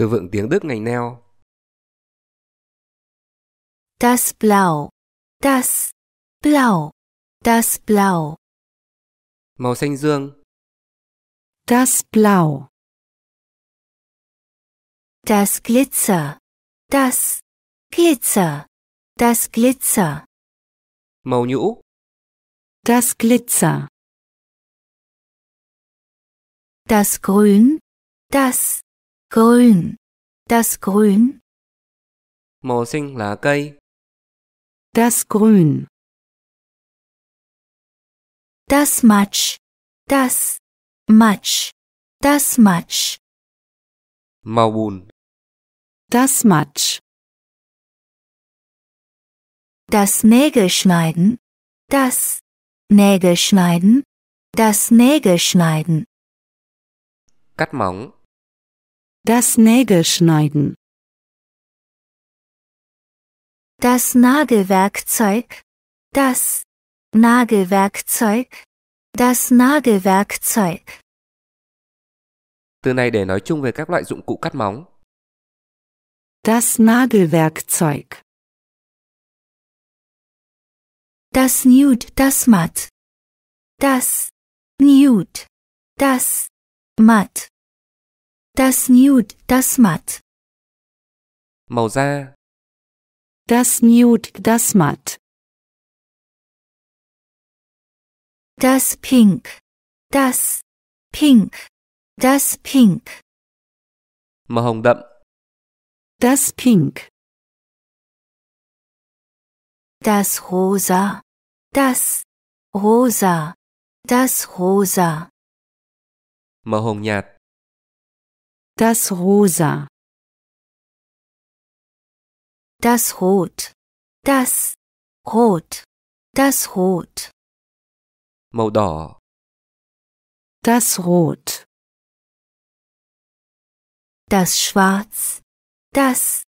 Từ vựng tiếng Đức ngành neo. Das Blau. Das Blau. Das Blau. Màu xanh dương. Das Blau. Das Glitzer. Das Glitzer. Das Glitzer. Màu nhũ. Das Glitzer. Das Grün. Das Grün. Das Grün. Màu xanh lá cây. Das Grün. Das Matsch. Das Matsch. Das Matsch. Màu bùn. Das Matsch. Das Nägel schneiden, Das Nägel schneiden, Das Nägelschneiden. Cắt móng. Das Nägelschneiden. Das Nagelwerkzeug. Das Nagelwerkzeug. Das Nagelwerkzeug. Từ này để nói chung về các loại dụng cụ cắt móng. Das Nagelwerkzeug. Das Nude, das Matt. Das Nude, das Matt. Das Nude, das Matt. Màu da. Das Nude, das Matt. Das Pink. Das Pink. Das Pink. Màu hồng đậm. Das Pink. Das Rosa. Das Rosa. Das Rosa. Màu hồng nhạt. Das Rosa. Das Rot. Das Rot. Das Rot. Màu Das Rot. Das Schwarz. Das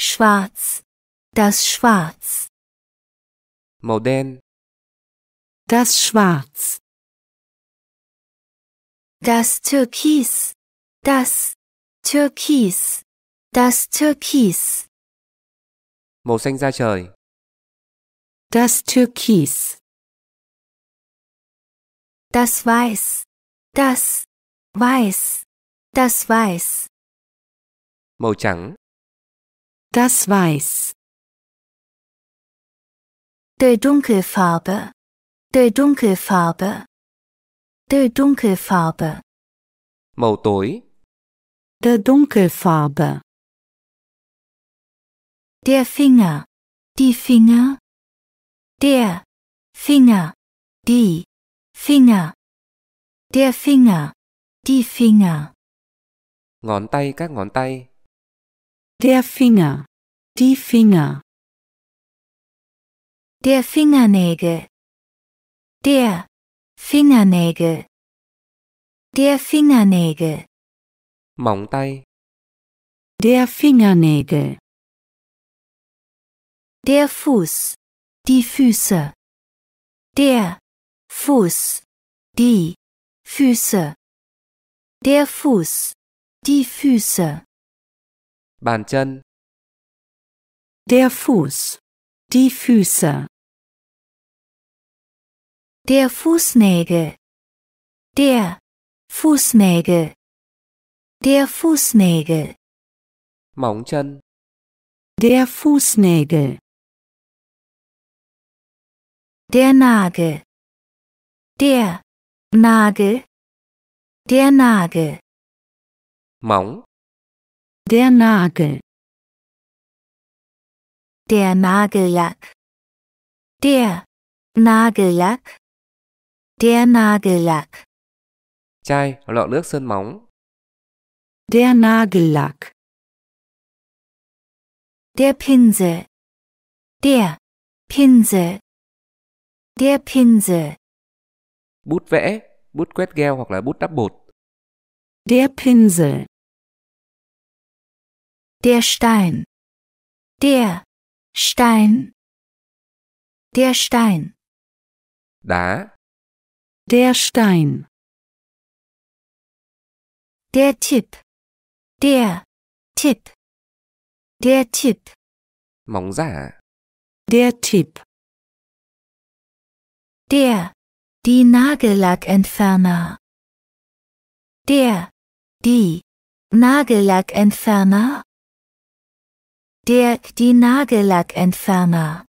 Schwarz. Das Schwarz. Màu Das Schwarz. Das Türkis. Das Türkis. Das Türkis. Màu xanh da trời. Das Türkis. Das Weiß. Das Weiß. Das Weiß. Màu trắng. Das Weiß. Der Dunkelfarbe. Der Dunkelfarbe. Der Dunkelfarbe. Màu tối der Dunkelfarbe. Der Finger, die Finger, der Finger, die Finger, der Finger, die Finger. Ngón tay các ngón tay. Der Finger, die Finger. Der Fingernägel. Der Fingernägel. Der Fingernägel móng tay der Fingernägel der Fuß die Füße der Fuß die Füße der Fuß die Füße bàn chân der Fuß die Füße der Fußnägel der Fußnägel der Fußnägel. Móng chân. Der Fußnägel. Der Nagel. Der Nagel. Der Nagel. Móng. Der Nagel. Der Nagellack. Der Nagellack. Der Nagellack. Chai, lọ nước sơn móng. Der Nagellack. Der Pinsel. Der Pinsel. Der Pinsel. Bút vẽ, bút quét gel hoặc là bút đắp bột. Der Pinsel. Der Stein. Der Stein. Der Stein. Đá. Der Stein. Der Tipp. Der Tipp. Der Tipp. Móng giả. Der Tipp. Der. Die Nagellackentferner. Der. Die. Nagellackentferner. Der. Die Nagellackentferner.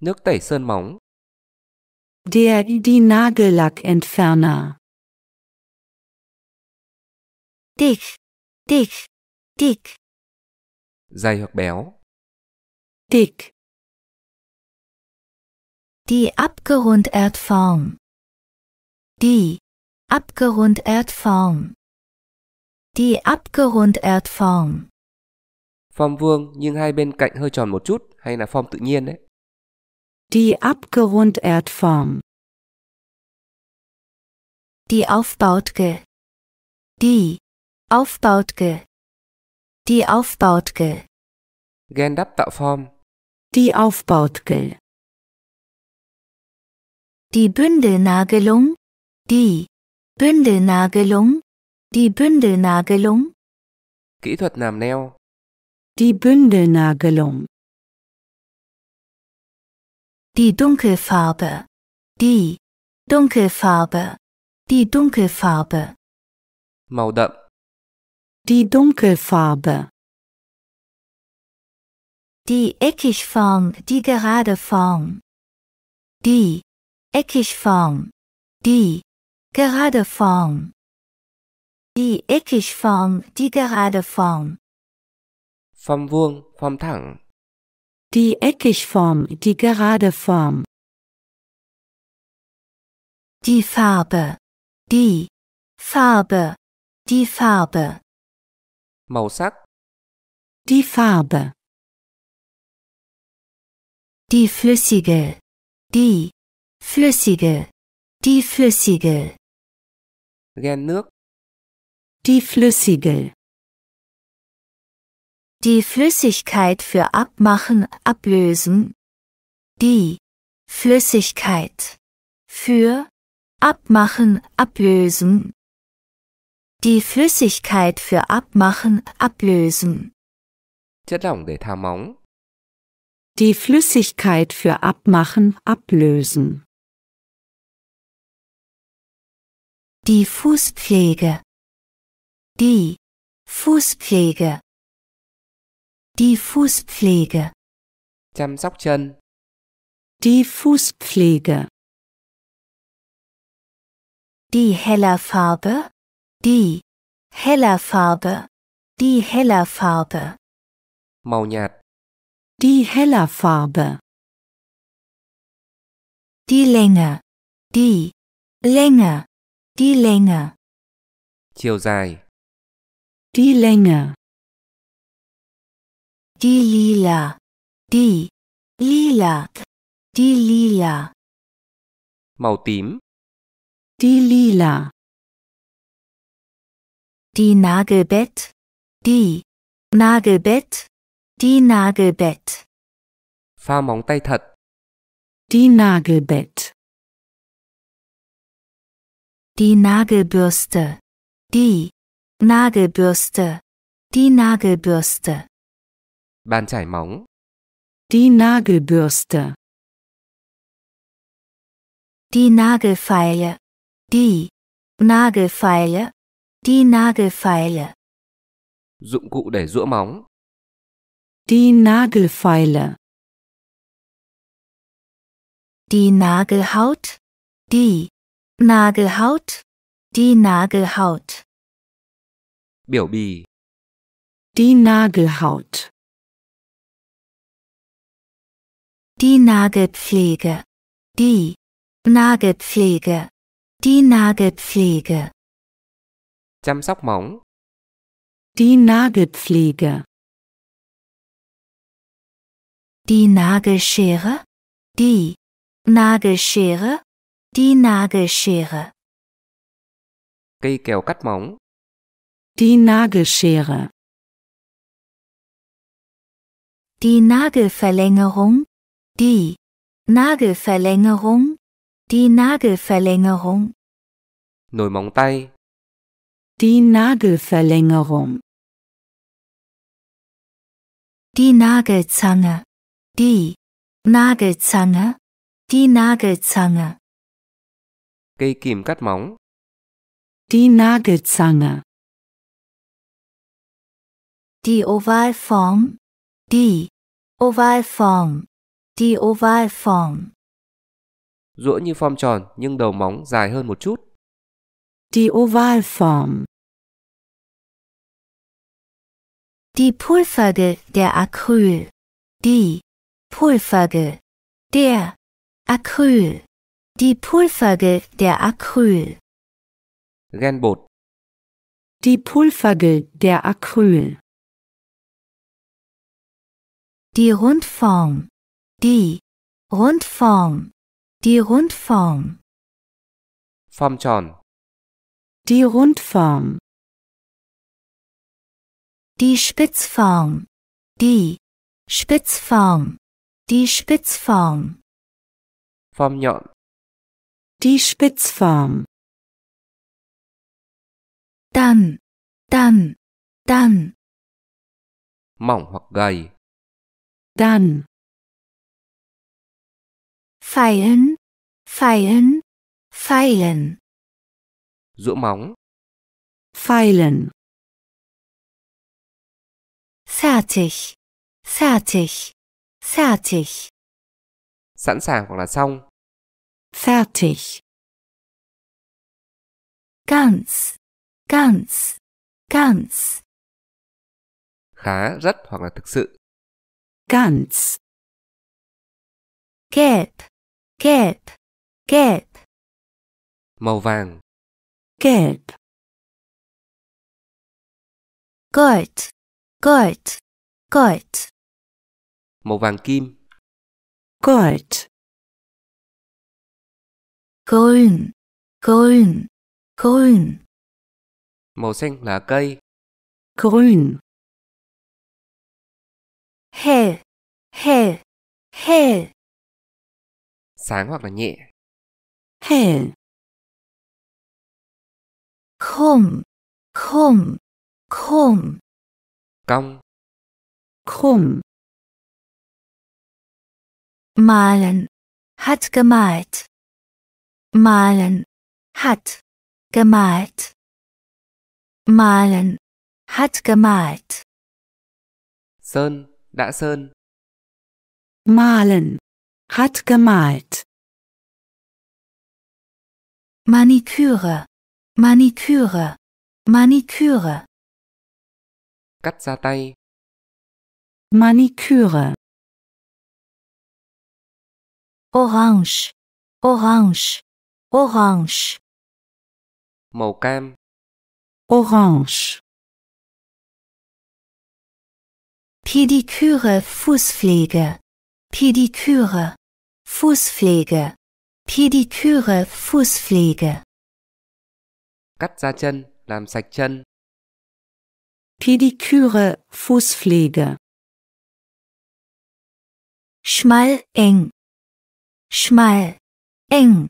Nước tẩy sơn móng. Der. Die Nagellackentferner. Dich. Thick, thick. Dày hoặc béo. Thick. Die abgerundete Form. Die abgerundete Form. Die abgerundete Form. Form vuông nhưng hai bên cạnh hơi tròn một chút hay là form tự nhiên đấy. Die abgerundete Form. Die Aufbautke. Die Aufbautge. Die Aufbautge. Gen form. Die Aufbautgel. Die Bündelnagelung, die Bündelnagelung, die Bündelnagelung. Kỹ thuật làm neo. Die Bündelnagelung. Die Dunkelfarbe, die Dunkelfarbe, die Dunkelfarbe. Màu đậm. Die Dunkelfarbe. Die Eckigform, die gerade Form. Die Eckigform, die gerade Form. Die Eckigform, die gerade Form. Vom Wurm, vom Tang. Die Eckigform, die gerade Form. Die Farbe. Die Farbe. Die Farbe. Màu sắc. Die Farbe. Die flüssige. Die flüssige. Die flüssige. Gern nước. Die flüssige. Die Flüssigkeit für abmachen, ablösen. Die Flüssigkeit für abmachen, ablösen. Die Flüssigkeit für abmachen, ablösen. Chất lỏng để tháo móng. Die Flüssigkeit für abmachen, ablösen. Die Fußpflege. Die Fußpflege. Die Fußpflege. Chăm sóc chân. Die Fußpflege. Die heller Farbe. Die. Heller Farbe. Die heller Farbe. Màu nhạt. Die heller Farbe. Die Länge. Die. Länge. Die Länge. Chiều dài. Die Länge. Die lila. Die. Lila. Die lila. Màu tím. Die lila die Nagelbett, die Nagelbett, die Nagelbett. Pha móng tay thật. Die Nagelbett. Die Nagelbürste, die Nagelbürste, die Nagelbürste. Bàn chải móng. Die Nagelbürste. Die Nagelfeile, die Nagelfeile, die Nagelfeile. Dụng cụ để rũa móng. Die Nagelfeile. Die Nagelhaut. Die Nagelhaut. Die Nagelhaut. Biểu bì. Die Nagelhaut. Die Nagelpflege. Die Nagelpflege. Die Nagelpflege. Chăm sóc móng. Die Nagelpflege. Die Nagelschere. Die Nagelschere. Die Nagelschere. Cây kéo cắt móng. Die Nagelschere. Die Nagelverlängerung. Die Nagelverlängerung. Die Nagelverlängerung. Nồi móng tay. Die Nagelverlängerung. Die Nagelzange. Die Nagelzange. Die Nagelzange. Cây kìm cắt móng. Die Nagelzange. Die Ovalform. Die Ovalform. Die Ovalform. Rũa như form tròn nhưng đầu móng dài hơn một chút. Die Ovalform. Die Pulverge der Acryl. Die Pulverge der Acryl. Die Pulverge der Acryl. Gen Die Pulverge der Acryl. Die Rundform. Die Rundform. Die Rundform. Form tròn. Die Rundform. Die Spitzform. Die Spitzform. Die Spitzform. Form nhọn. Die Spitzform. Dann, dann, dann. Mỏng hoặc gầy. Dann. Feilen, feilen, feilen. rũa móng feilen fertig fertig fertig sẵn sàng hoặc là xong fertig ganz ganz ganz khá rất hoặc là thực sự ganz gelb gelb gelb màu vàng gelb gold gold gold màu vàng kim gold grün grün grün màu xanh là cây grün hell hell hell sáng hoặc là nhẹ hell krumm, krumm, krumm. Krumm. Krumm. Malen. Hat gemalt. Malen. Hat gemalt. Malen. Hat gemalt. Sơn. Đã sơn. Malen. Hat gemalt. Maniküre. Maniküre, Maniküre. Cắt da tay. Maniküre. Orange, orange, orange. Màu cam. Orange. Pediküre, Fußpflege. Pediküre, Fußpflege. Pediküre, Fußpflege cắt da chân, làm sạch chân. Pediküre, Fußpflege. Schmal eng. Schmal eng.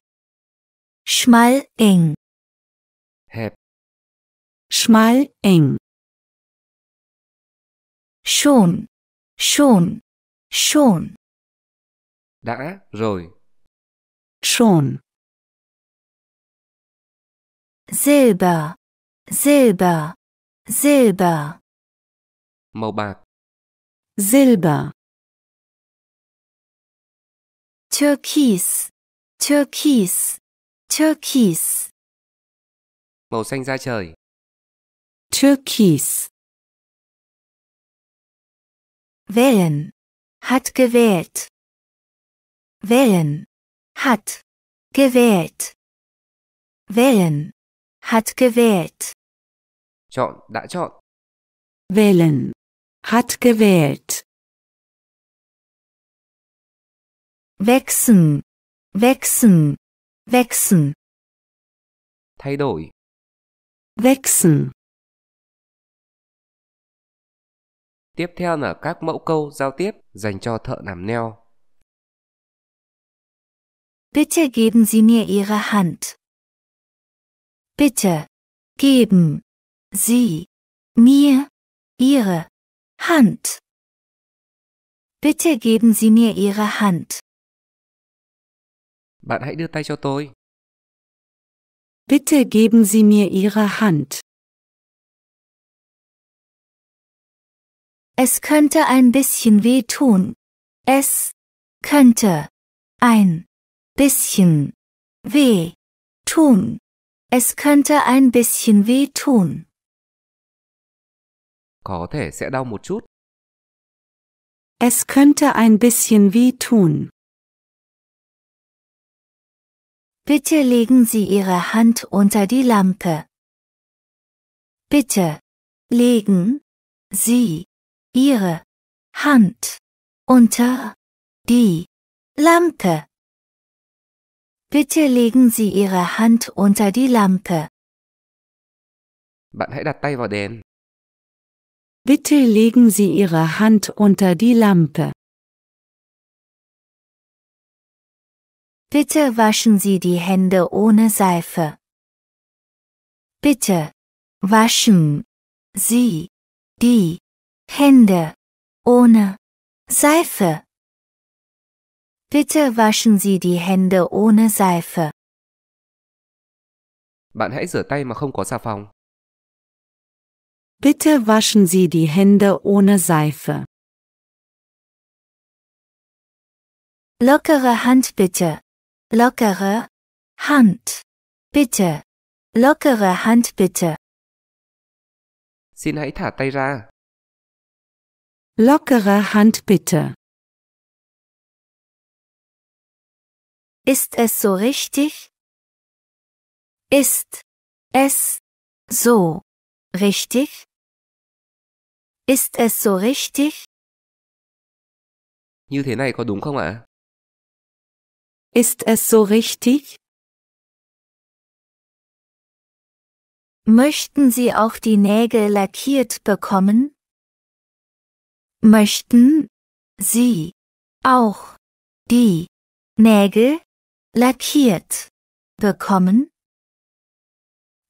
Schmal eng. Hẹp. Schmal eng. Schon, schon, schon. Đã rồi. Schon. Silber, Silber, Silber. Màu bạc. Silber. Turquoise, turquoise, turquoise. Màu xanh da trời. Turquoise. Wählen. Hat gewählt. Wählen. Hat gewählt. Wählen. Hat gewählt. Chọn, đã chọn. Wählen. Hat gewählt. Wechseln. Wechseln. Wechseln. Thay đổi. Wechseln. Tiếp theo là các mẫu câu giao tiếp dành cho thợ làm neo. Bitte geben Sie mir Ihre Hand. Bitte geben Sie mir Ihre Hand. Bitte geben Sie mir Ihre Hand. Bạn hãy đưa tay cho tôi. Bitte geben Sie mir Ihre Hand. Es könnte ein bisschen weh tun. Es könnte ein bisschen weh tun. Es könnte ein bisschen weh tun. Có thể sẽ đau một chút. Es könnte ein bisschen weh tun. Bitte legen Sie Ihre Hand unter die Lampe. Bitte legen Sie Ihre Hand unter die Lampe. Bitte legen Sie Ihre Hand unter die Lampe. Bạn hãy đặt tay vào đèn. Bitte legen Sie Ihre Hand unter die Lampe. Bitte waschen Sie die Hände ohne Seife. Bitte waschen Sie die Hände ohne Seife. Bitte waschen Sie die Hände ohne Seife. Bạn hãy rửa tay mà không có xà phòng. Bitte waschen Sie die Hände ohne Seife. Lockere Hand bitte. Lockere Hand. Bitte. Lockere Hand bitte. Xin hãy thả tay ra. Lockere Hand bitte. Ist es so richtig? Ist es so richtig? Ist es so richtig? Như thế này có đúng không ạ? Ist es so richtig? Möchten Sie auch die Nägel lackiert bekommen? Möchten Sie auch die Nägel lackiert bekommen?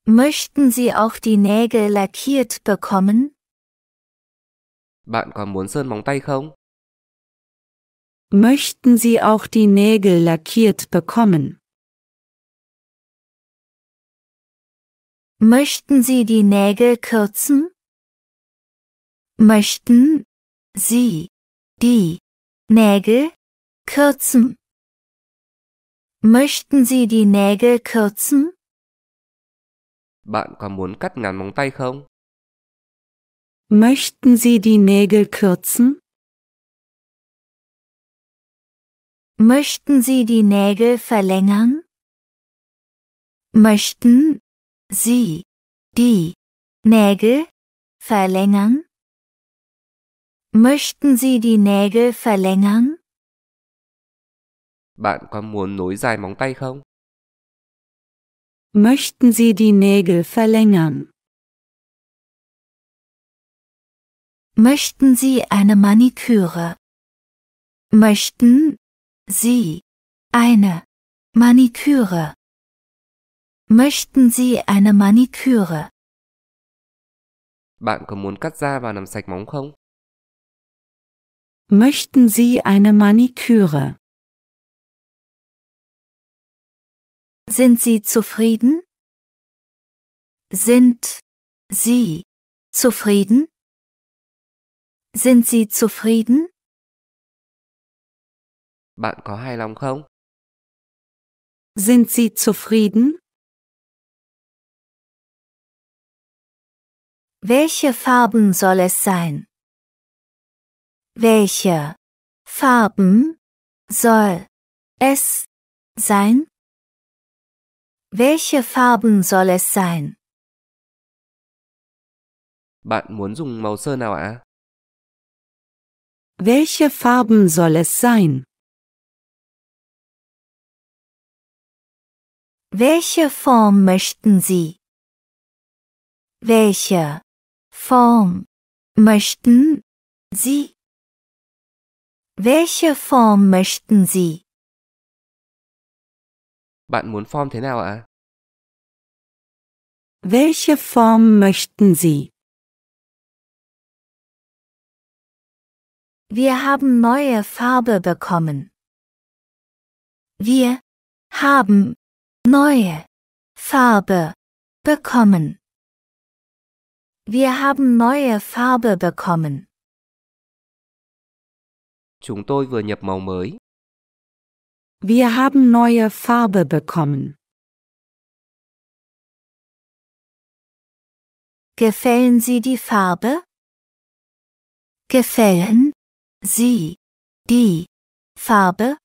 Möchten Sie auch die Nägel lackiert bekommen? Bạn có muốn sơn móng tay không? Möchten Sie auch die Nägel lackiert bekommen? Möchten Sie die Nägel kürzen? Möchten Sie die Nägel kürzen? Möchten Sie die Nägel kürzen? Bạn có muốn cắt ngắn móng tay không? Möchten Sie die Nägel kürzen? Möchten Sie die Nägel verlängern? Möchten Sie die Nägel verlängern? Möchten Sie die Nägel verlängern? Bạn có muốn nối dài móng tay không? Möchten Sie die Nägel verlängern? Möchten Sie eine Maniküre? Möchten Sie eine Maniküre? Möchten Sie eine Maniküre? Bạn có muốn cắt da và làm sạch móng không? Möchten Sie eine Maniküre? Sind Sie zufrieden? Sind Sie zufrieden? Sind Sie zufrieden? Bạn có hài lòng không? Sind Sie zufrieden? Welche Farben soll es sein? Welche Farben soll es sein? Welche Farben soll es sein? Bạn muốn dùng màu sơn nào ạ? Welche Farben soll es sein? Welche Form möchten Sie? Welche Form möchten Sie? Welche Form möchten Sie? Bạn muốn form thế nào ạ? Welche Form möchten Sie? Wir haben neue Farbe bekommen. Wir haben neue Farbe bekommen. Wir haben neue Farbe bekommen. Chúng tôi vừa nhập màu mới. Wir haben neue Farbe bekommen. Gefällen Sie die Farbe? Gefällen Sie die Farbe?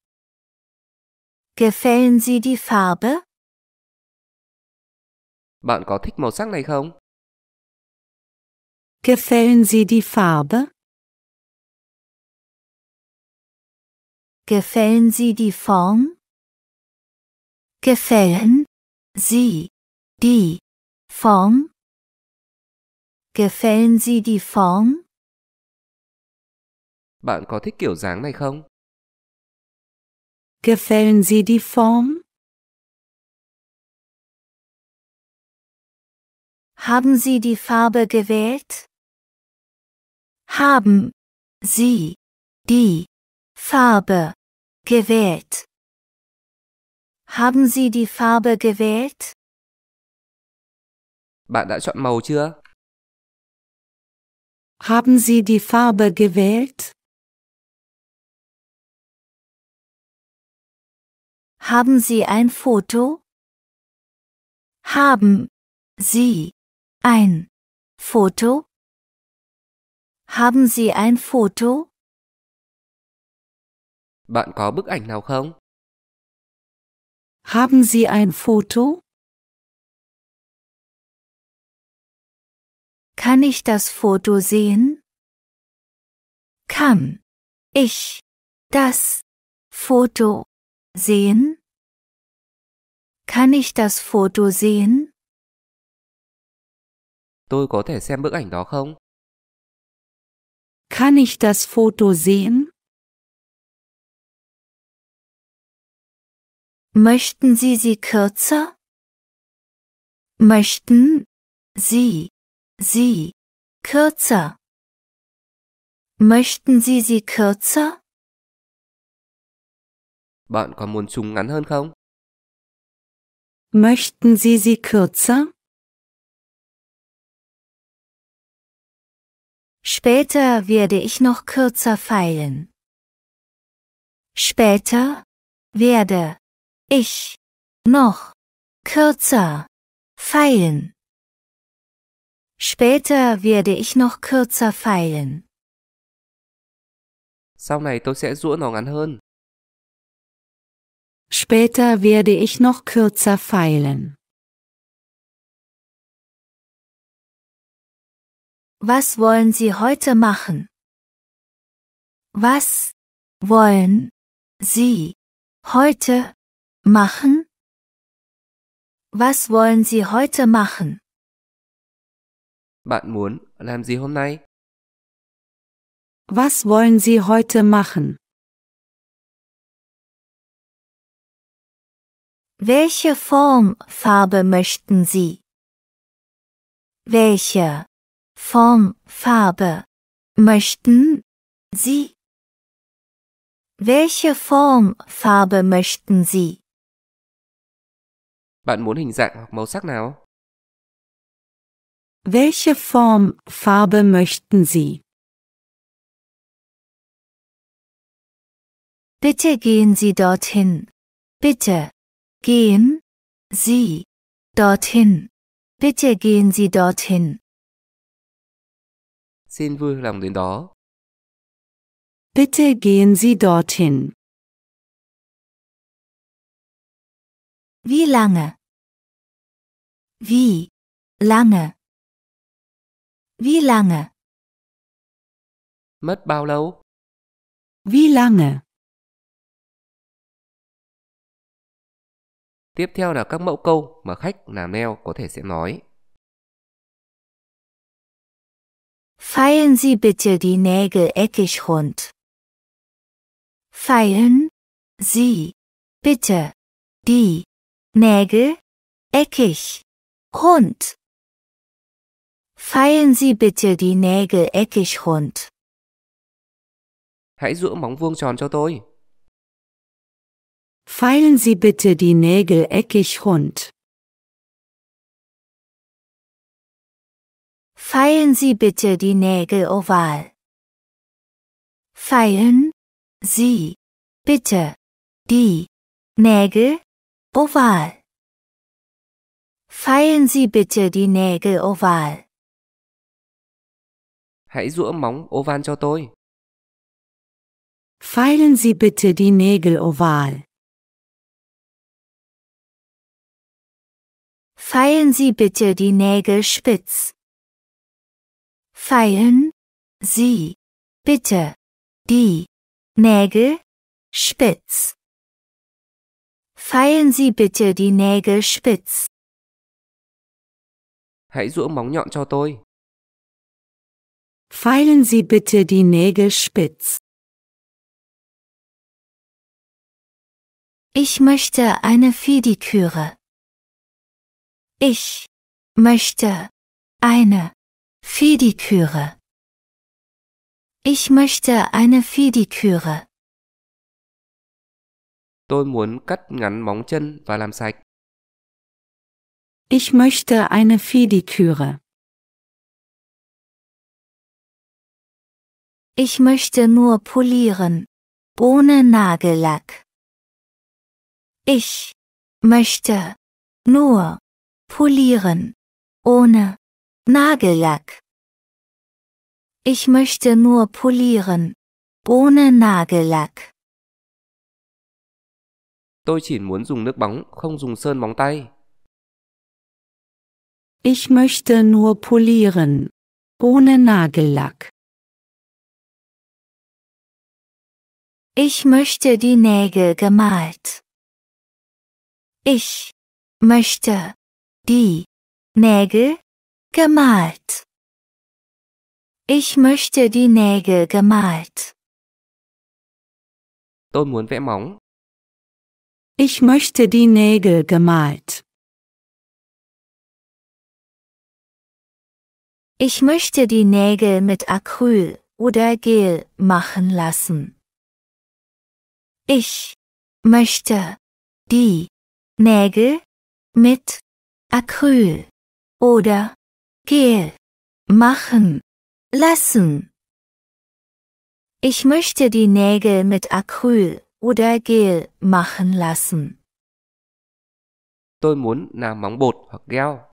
Gefällen Sie die Farbe? Bạn có thích màu sắc này không? Gefällen Sie die Farbe? Gefällen Sie die Form? Gefällen Sie die Form? Gefällen Sie die Form? Bạn có thích kiểu dáng này không? Gefällen Sie die Form? Haben Sie die Farbe gewählt? Haben Sie die Farbe gewählt. Haben Sie die Farbe gewählt? Bạn đã chọn màu chưa? Haben Sie die Farbe gewählt? Haben Sie ein Foto? Haben Sie ein Foto? Haben Sie ein Foto? Bạn có bức ảnh nào không? Haben Sie ein Foto? Kann ich das Foto sehen? Kann ich das Foto sehen? Kann ich das Foto sehen? Tôi có thể xem bức ảnh đó không? Kann ich das Foto sehen? Möchten Sie sie kürzer? Möchten Sie sie kürzer? Möchten Sie sie kürzer? Bạn có muốn chúng ngắn hơn không? Möchten Sie sie kürzer? Später werde ich noch kürzer feilen. Später werde ich. Noch. Kürzer. Feilen. Später werde ich noch kürzer feilen. Sau này tôi sẽ duỗi nó ngắn hơn. Später werde ich noch kürzer feilen. Was wollen Sie heute machen? Was wollen Sie heute Machen? Was wollen Sie heute machen? Bạn muốn làm gì hôm nay? Was wollen Sie heute machen? Welche Formfarbe möchten Sie? Welche Formfarbe möchten Sie? Welche Formfarbe möchten Sie? Bạn muốn hình dạng hoặc màu sắc nào? Welche Form, Farbe möchten Sie? Bitte gehen Sie dorthin. Bitte gehen Sie dorthin. Bitte gehen Sie dorthin. Xin vui lòng đến đó. Bitte gehen Sie dorthin. Wie lange? Wie lange? Wie lange? Mất bao lâu? Wie lange? Tiếp theo là các mẫu câu mà khách làm neo có thể sẽ nói. Feilen Sie bitte die Nägel eckig rund. Feilen Sie bitte die Nägel eckig Hund. Feilen Sie bitte die Nägel eckig rund. Hãy rũa móng vuông tròn cho tôi. Feilen Sie bitte die Nägel eckig rund. Feilen Sie bitte die Nägel oval. Feilen Sie bitte die Nägel oval. Feilen Sie bitte die Nägel oval. Hãy rũa móng oval cho tôi. Feilen Sie bitte die Nägel oval. Feilen Sie bitte die Nägel spitz. Feilen Sie bitte die Nägel spitz. Feilen Sie bitte die Nägel spitz. Hãy duỗi móng nhọn cho tôi. Feilen Sie bitte die Nägel spitz. Ich möchte eine Fediküre. Ich möchte eine Fediküre. Ich möchte eine Fediküre. Tôi muốn cắt ngắn móng chân và làm sạch. Ich möchte eine Fediküre. Ich möchte nur polieren. Ohne Nagellack. Ich möchte nur polieren. Ohne Nagellack. Ich möchte nur polieren. Ohne Nagellack. Tôi chỉ muốn dùng nước bóng, không dùng sơn móng tay. Ich möchte nur polieren. Ohne Nagellack. Ich möchte die Nägel gemalt. Ich möchte die Nägel gemalt. Ich möchte die Nägel gemalt. Tôi muốn vẽ móng. Ich möchte die Nägel gemalt. Ich möchte die Nägel mit Acryl oder Gel machen lassen. Ich möchte die Nägel mit Acryl oder Gel machen lassen. Ich möchte die Nägel mit Acryl oder Gel machen lassen. Tôi muốn làm móng bột hoặc gel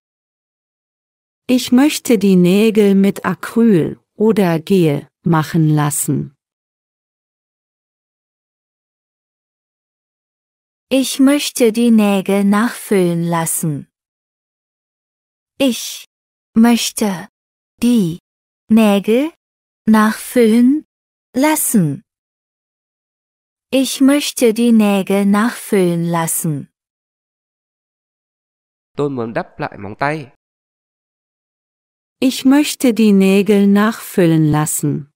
ich möchte die Nägel mit Acryl oder Gel machen lassen. Ich möchte die Nägel nachfüllen lassen. Ich möchte die Nägel nachfüllen lassen. Ich möchte die Nägel nachfüllen lassen. Tôi muốn đắp lại móng tay. Ich möchte die Nägel nachfüllen lassen.